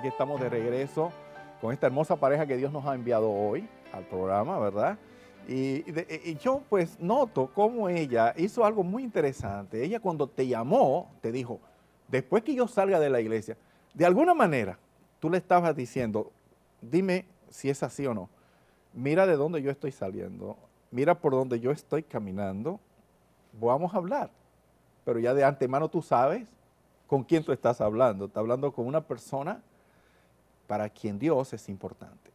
Aquí estamos de regreso con esta hermosa pareja que Dios nos ha enviado hoy al programa, ¿verdad? Y, yo pues noto cómo ella hizo algo muy interesante. Ella cuando te llamó, te dijo, después que yo salga de la iglesia, de alguna manera tú le estabas diciendo, dime si es así o no. Mira de dónde yo estoy saliendo, mira por dónde yo estoy caminando, vamos a hablar. Pero ya de antemano tú sabes con quién tú estás hablando. Estás hablando con una persona para quien Dios es importante.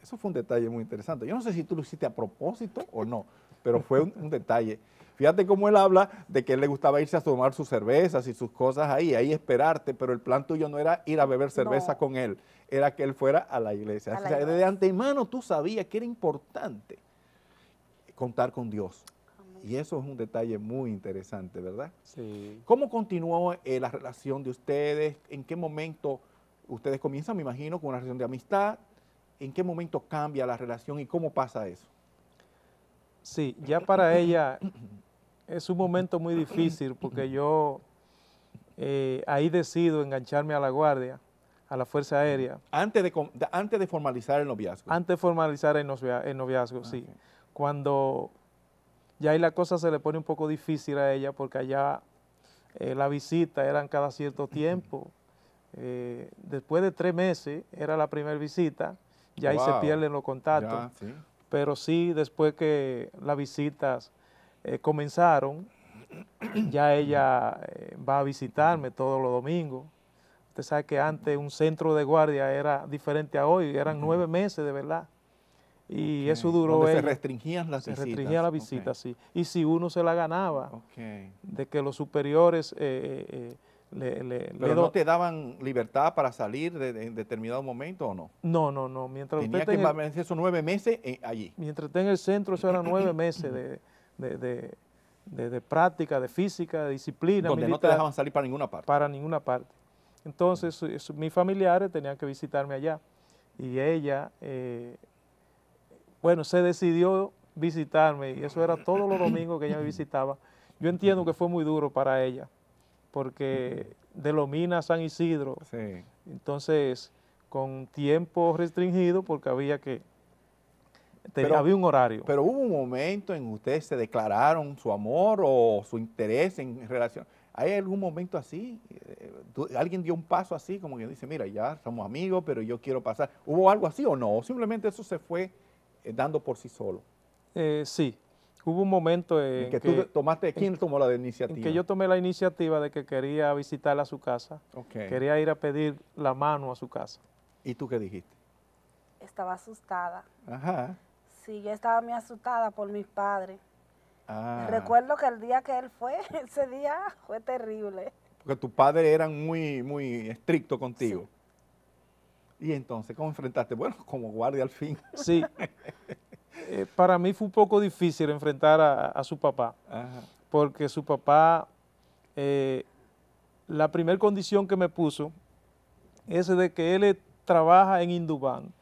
Eso fue un detalle muy interesante. Yo no sé si tú lo hiciste a propósito o no, pero fue un, detalle. Fíjate cómo él habla de que él le gustaba irse a tomar sus cervezas y sus cosas ahí, ahí esperarte, pero el plan tuyo no era ir a beber cerveza con él, era que él fuera a la iglesia. o sea, antemano tú sabías que era importante contar con Dios. Y eso es un detalle muy interesante, ¿verdad? Sí. ¿Cómo continuó eh, la relación de ustedes? ¿En qué momento ustedes comienzan, me imagino, con una relación de amistad. ¿En qué momento cambia la relación y cómo pasa eso? Sí, ya para ella es un momento muy difícil porque yo eh, ahí decido engancharme a la guardia, a la Fuerza Aérea. Antes de, antes de formalizar el noviazgo. Antes de formalizar el, noviazgo, sí. Cuando ya ahí la cosa se le pone un poco difícil a ella porque allá eh, la visita eran cada cierto tiempo. Eh, después de tres meses era la primera visita, ya ahí se pierden los contactos. Pero sí, después que las visitas eh, comenzaron, ya ella eh, va a visitarme todos los domingos. Usted sabe que antes un centro de guardia era diferente a hoy, eran nueve meses de verdad. Y eso duró. Donde se restringían las visitas. Se restringían las visita, sí. Y si uno se la ganaba, de que los superiores le, ¿Pero no te daban libertad para salir en determinado momento o no? No, no, no. Mientras Tenía que permanecer esos nueve meses eh, allí. Mientras esté en el centro, eso eran nueve meses de, de, práctica, de física, de disciplina. Donde no te dejaban salir para ninguna parte. Para ninguna parte. Entonces, mis familiares tenían que visitarme allá. Y ella, eh, bueno, se decidió visitarme y eso era todos los domingos que ella me visitaba. Yo entiendo que fue muy duro para ella porque de Lomina a San Isidro, sí. entonces con tiempo restringido porque había que, había un horario. Pero hubo un momento en que ustedes se declararon su amor o su interés en relación, ¿hay algún momento así? Eh, ¿Alguien dio un paso así como que dice, mira, ya somos amigos, pero yo quiero pasar? ¿Hubo algo así o no? simplemente eso se fue eh, dando por sí solo? Eh, sí, Hubo un momento en, que, tú tomaste, ¿quién tomó la iniciativa? que yo tomé la iniciativa de que quería visitar a su casa. Quería ir a pedir la mano a su casa. ¿Y tú qué dijiste? Estaba asustada. Ajá. Sí, yo estaba muy asustada por mis padres. Ah. Recuerdo que el día que él fue, ese día fue terrible. Porque tus padres eran muy, muy estrictos contigo. Y entonces, ¿cómo enfrentaste? Bueno, como guardia al fin. Sí. Eh, para mí fue un poco difícil enfrentar a, su papá, porque su papá, eh, la primera condición que me puso es de que él trabaja en Indubán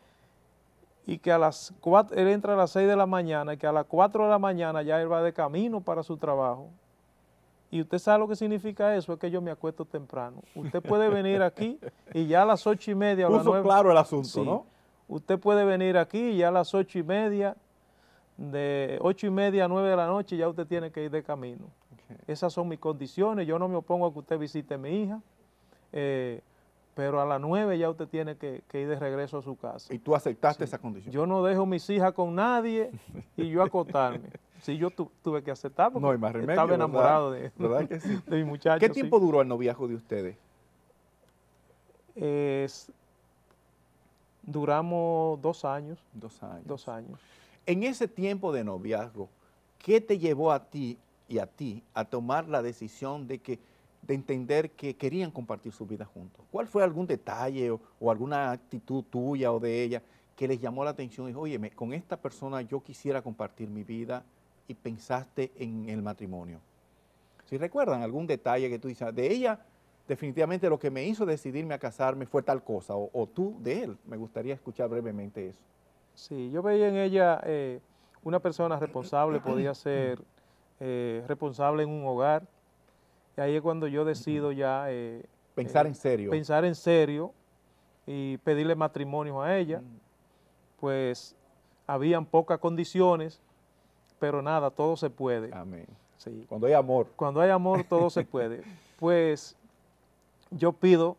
y que a las cuatro, él entra a las 6 de la mañana y que a las 4 de la mañana ya él va de camino para su trabajo. Y usted sabe lo que significa eso, es que yo me acuesto temprano. Usted puede venir aquí y ya a las ocho y media... a las 9, claro el asunto, ¿no? Usted puede venir aquí y ya a las ocho y media de ocho y media a 9 de la noche ya usted tiene que ir de camino. Esas son mis condiciones, yo no me opongo a que usted visite a mi hija, eh, pero a las 9 ya usted tiene que, ir de regreso a su casa. ¿Y tú aceptaste esa condición? Yo no dejo mis hijas con nadie y yo acostarme. sí, yo tuve que aceptar porque estaba enamorado de, ¿verdad mi muchacho. ¿Qué tiempo duró el noviazgo de ustedes? duramos dos años. Dos años. Dos años. En ese tiempo de noviazgo, ¿qué te llevó a ti y a ti a tomar la decisión de que de entender que querían compartir su vida juntos? ¿Cuál fue algún detalle o, alguna actitud tuya o de ella que les llamó la atención? y Dijo, oye, con esta persona yo quisiera compartir mi vida y pensaste en el matrimonio. Si recuerdan algún detalle que tú dices, de ella definitivamente lo que me hizo decidirme a casarme fue tal cosa, o tú de él, me gustaría escuchar brevemente eso. Sí, yo veía en ella eh, una persona responsable, podía ser eh, responsable en un hogar. Y ahí es cuando yo decido ya... Eh, pensar en serio. Pensar en serio y pedirle matrimonio a ella. Mm. Pues habían pocas condiciones, pero nada, todo se puede. Amén. Sí. Cuando hay amor. Cuando hay amor, todo se puede. Pues yo pido,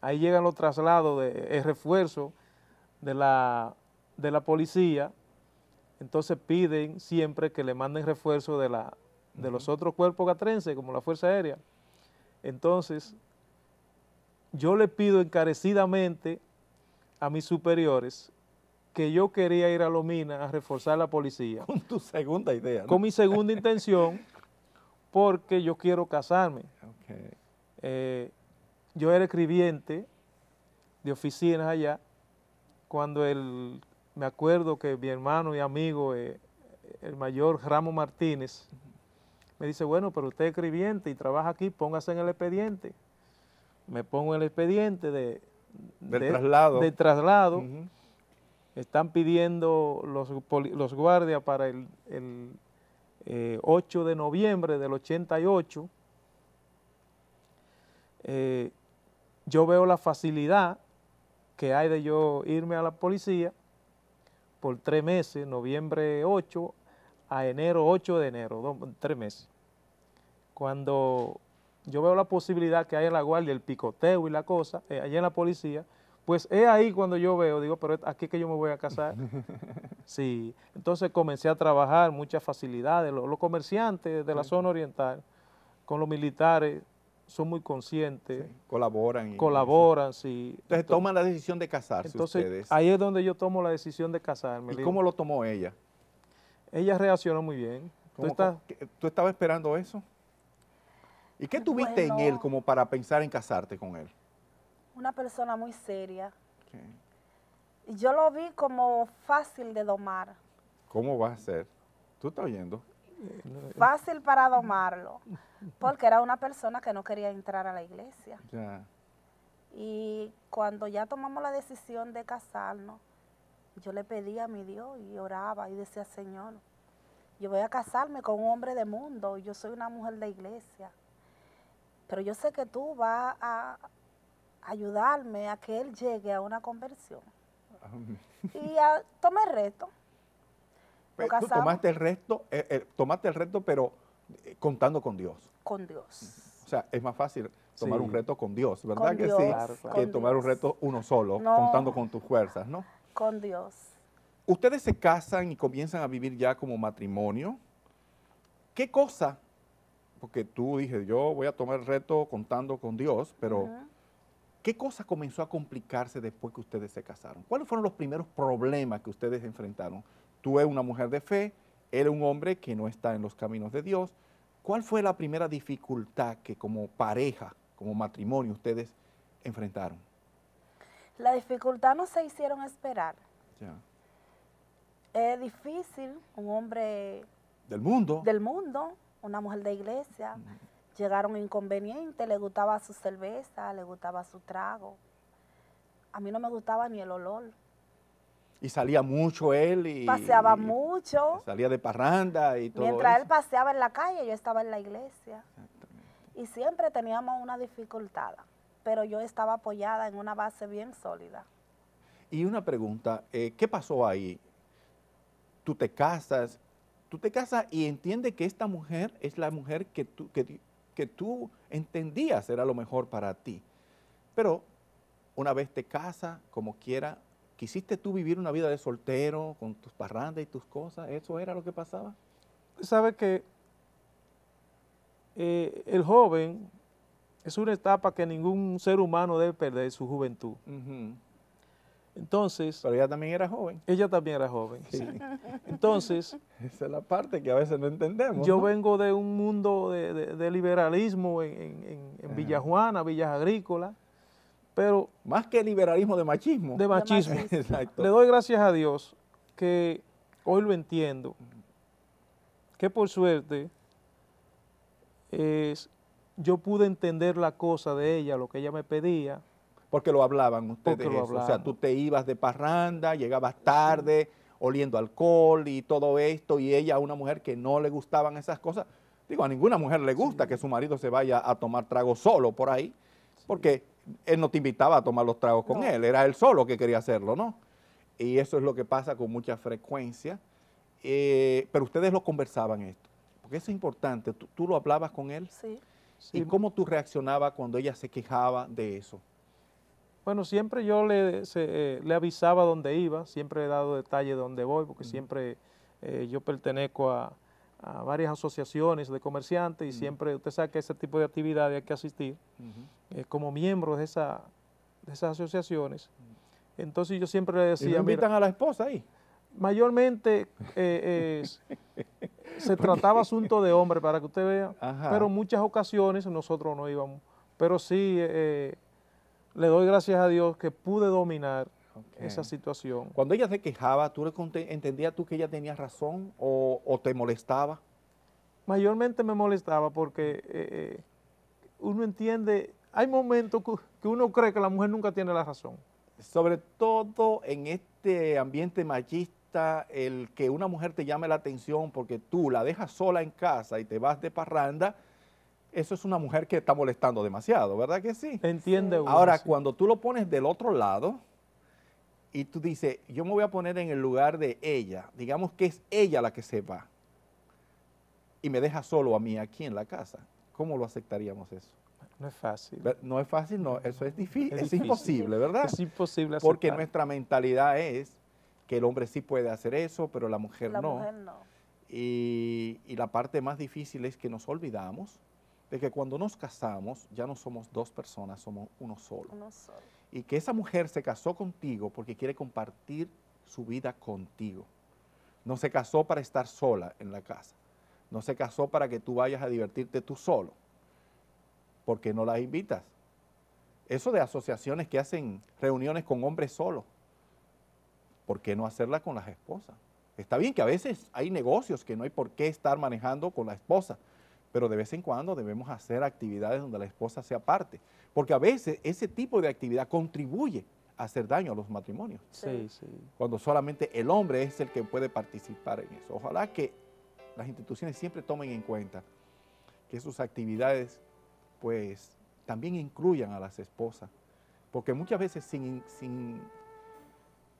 ahí llegan los traslados, de, refuerzo de la de la policía, entonces piden siempre que le manden refuerzo de, la, de los otros cuerpos gatrense como la Fuerza Aérea. Entonces, yo le pido encarecidamente a mis superiores que yo quería ir a Lomina a reforzar la policía. Con tu segunda idea. Con mi segunda intención, porque yo quiero casarme. Eh, yo era escribiente de oficinas allá cuando el me acuerdo que mi hermano y amigo, eh, el mayor Ramo Martínez, me dice, bueno, pero usted es escribiente y trabaja aquí, póngase en el expediente. Me pongo en el expediente de, del traslado. De traslado. Están pidiendo los, guardias para el, 8 eh, de noviembre del 88. Eh, yo veo la facilidad que hay de yo irme a la policía por tres meses, noviembre 8 a enero 8 de enero, tres meses. Cuando yo veo la posibilidad que hay en la guardia, el picoteo y la cosa, eh, allá en la policía, pues es ahí cuando yo veo, digo, pero aquí es que yo me voy a casar. sí, entonces comencé a trabajar, muchas facilidades, los comerciantes de la zona oriental, con los militares, son muy conscientes. colaboran. colaboran, sí. Entonces, toman la decisión de casarse entonces, ahí es donde yo tomo la decisión de casarme. ¿Y cómo lo tomó ella? Ella reaccionó muy bien. ¿Tú, ¿Tú estabas esperando eso? ¿Y qué tuviste en él como para pensar en casarte con él? Una persona muy seria. Y Yo lo vi como fácil de domar. ¿Cómo va a ser? ¿Tú estás oyendo? Fácil para domarlo, porque era una persona que no quería entrar a la iglesia. Y cuando ya tomamos la decisión de casarnos, yo le pedía a mi Dios y oraba y decía, Señor, yo voy a casarme con un hombre de mundo, Y yo soy una mujer de iglesia, pero yo sé que tú vas a ayudarme a que él llegue a una conversión. Y a, tomé reto tú tomaste el resto, eh, eh, tomaste el reto, pero eh, contando con Dios. Con Dios. O sea, es más fácil tomar un reto con Dios, ¿verdad que sí? Que tomar un reto uno solo, contando con tus fuerzas, ¿no? Con Dios. Ustedes se casan y comienzan a vivir ya como matrimonio. ¿Qué cosa? Porque tú dije, yo voy a tomar el reto contando con Dios, pero ¿qué cosa comenzó a complicarse después que ustedes se casaron? ¿Cuáles fueron los primeros problemas que ustedes enfrentaron Tú eres una mujer de fe, él es un hombre que no está en los caminos de Dios. ¿Cuál fue la primera dificultad que como pareja, como matrimonio, ustedes enfrentaron? La dificultad no se hicieron esperar. Ya. Es difícil, un hombre... Del mundo. Del mundo, una mujer de iglesia. Llegaron inconvenientes, le gustaba su cerveza, le gustaba su trago. A mí no me gustaba ni el olor. Y salía mucho él. Y, paseaba mucho. Salía de parranda y todo. Mientras él paseaba en la calle, yo estaba en la iglesia. Y siempre teníamos una dificultad, pero yo estaba apoyada en una base bien sólida. Y una pregunta, eh, ¿qué pasó ahí? Tú te casas, tú te casas y entiendes que esta mujer es la mujer que tú, que, que tú entendías era lo mejor para ti. Pero una vez te casas, como quiera, ¿Quisiste tú vivir una vida de soltero con tus parrandas y tus cosas? ¿Eso era lo que pasaba? Sabe que eh, el joven es una etapa que ningún ser humano debe perder, su juventud. Entonces... Pero ella también era joven. Ella también era joven, Entonces... Esa es la parte que a veces no entendemos. Yo vengo de un mundo de, liberalismo en, en, en Villajuana, Villas Agrícolas, pero... Más que liberalismo de machismo. De machismo. Le doy gracias a Dios que hoy lo entiendo, que por suerte yo pude entender la cosa de ella, lo que ella me pedía. Porque lo hablaban ustedes. O sea, tú te ibas de parranda, llegabas tarde, oliendo alcohol y todo esto, y ella, una mujer que no le gustaban esas cosas. Digo, a ninguna mujer le gusta que su marido se vaya a tomar trago solo por ahí, porque él no te invitaba a tomar los tragos con él, era él solo que quería hacerlo, ¿no? Y eso es lo que pasa con mucha frecuencia. Eh, pero ustedes lo conversaban esto, porque eso es importante. ¿Tú, lo hablabas con él? Sí. ¿Y cómo tú reaccionabas cuando ella se quejaba de eso? Bueno, siempre yo le, eh, le avisaba dónde iba, siempre he dado detalle de dónde voy, porque siempre eh, yo pertenezco a, a varias asociaciones de comerciantes y mm. siempre usted sabe que ese tipo de actividades hay que asistir eh, como miembro de, esa, de esas asociaciones. Mm. Entonces yo siempre le decía... invitan a la esposa ahí? Mayormente eh, eh, se trataba asunto de hombre, para que usted vea, pero muchas ocasiones nosotros no íbamos. Pero sí, le doy gracias a Dios que pude dominar esa situación. Cuando ella se quejaba, ¿tú entendías tú que ella tenía razón o, te molestaba? Mayormente me molestaba porque eh, eh, uno entiende, hay momentos que uno cree que la mujer nunca tiene la razón. Sobre todo en este ambiente machista, el que una mujer te llame la atención porque tú la dejas sola en casa y te vas de parranda, eso es una mujer que está molestando demasiado, ¿verdad que sí? Entiende Ahora, cuando tú lo pones del otro lado, y tú dices, yo me voy a poner en el lugar de ella, digamos que es ella la que se va y me deja solo a mí aquí en la casa, ¿cómo lo aceptaríamos eso? No es fácil. No es fácil, no, eso es difícil, es, imposible, ¿verdad? Es imposible aceptar. Porque nuestra mentalidad es que el hombre sí puede hacer eso, pero la mujer la no. Mujer no. Y, y la parte más difícil es que nos olvidamos de que cuando nos casamos ya no somos dos personas, somos uno solo. Y que esa mujer se casó contigo porque quiere compartir su vida contigo. No se casó para estar sola en la casa. No se casó para que tú vayas a divertirte tú solo. porque no la invitas? Eso de asociaciones que hacen reuniones con hombres solos. ¿Por qué no hacerla con las esposas? Está bien que a veces hay negocios que no hay por qué estar manejando con la esposa pero de vez en cuando debemos hacer actividades donde la esposa sea parte, porque a veces ese tipo de actividad contribuye a hacer daño a los matrimonios. Sí, sí. Cuando solamente el hombre es el que puede participar en eso. Ojalá que las instituciones siempre tomen en cuenta que sus actividades pues también incluyan a las esposas, porque muchas veces sin, sin,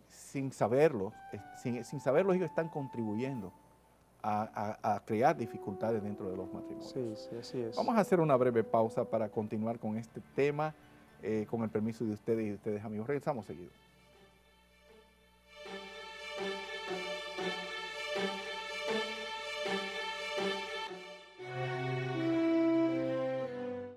sin saberlo, eh, sin, sin saberlo ellos están contribuyendo a, crear dificultades dentro de los matrimonios. Sí, sí, así es. Vamos a hacer una breve pausa para continuar con este tema, eh, con el permiso de ustedes y de ustedes, amigos. Regresamos seguido.